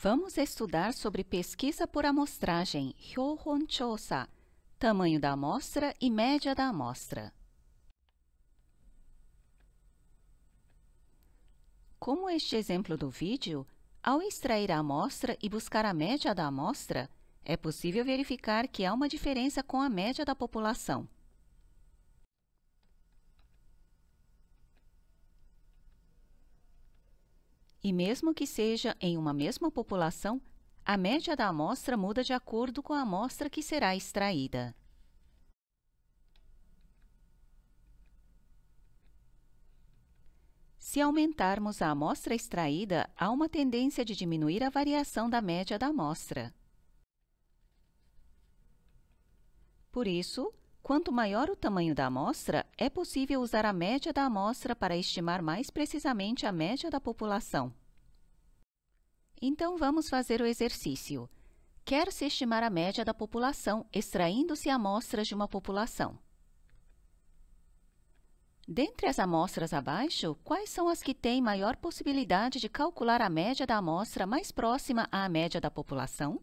Vamos estudar sobre pesquisa por amostragem, Hyohon Chosa, tamanho da amostra e média da amostra. Como este exemplo do vídeo, ao extrair a amostra e buscar a média da amostra, é possível verificar que há uma diferença com a média da população. E mesmo que seja em uma mesma população, a média da amostra muda de acordo com a amostra que será extraída. Se aumentarmos a amostra extraída, há uma tendência de diminuir a variação da média da amostra. Por isso, Quanto maior o tamanho da amostra, é possível usar a média da amostra para estimar mais precisamente a média da população. Então vamos fazer o exercício. Quer-se estimar a média da população extraindo-se amostras de uma população. Dentre as amostras abaixo, quais são as que têm maior possibilidade de calcular a média da amostra mais próxima à média da população?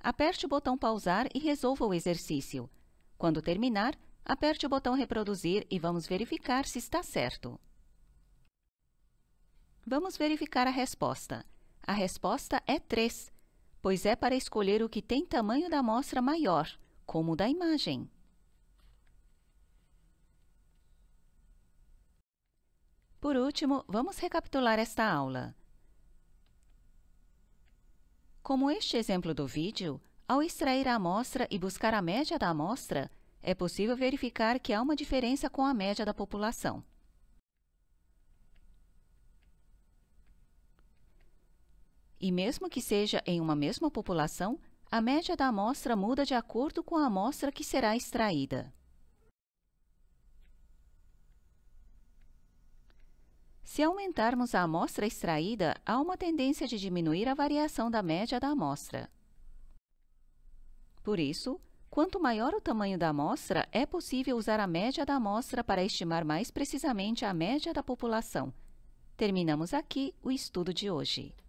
Aperte o botão pausar e resolva o exercício. Quando terminar, aperte o botão reproduzir e vamos verificar se está certo. Vamos verificar a resposta. A resposta é 3, pois é para escolher o que tem tamanho da amostra maior, como o da imagem. Por último, vamos recapitular esta aula. Como este exemplo do vídeo, ao extrair a amostra e buscar a média da amostra, é possível verificar que há uma diferença com a média da população. E mesmo que seja em uma mesma população, a média da amostra muda de acordo com a amostra que será extraída. Se aumentarmos a amostra extraída, há uma tendência de diminuir a variação da média da amostra. Por isso, quanto maior o tamanho da amostra, é possível usar a média da amostra para estimar mais precisamente a média da população. Terminamos aqui o estudo de hoje.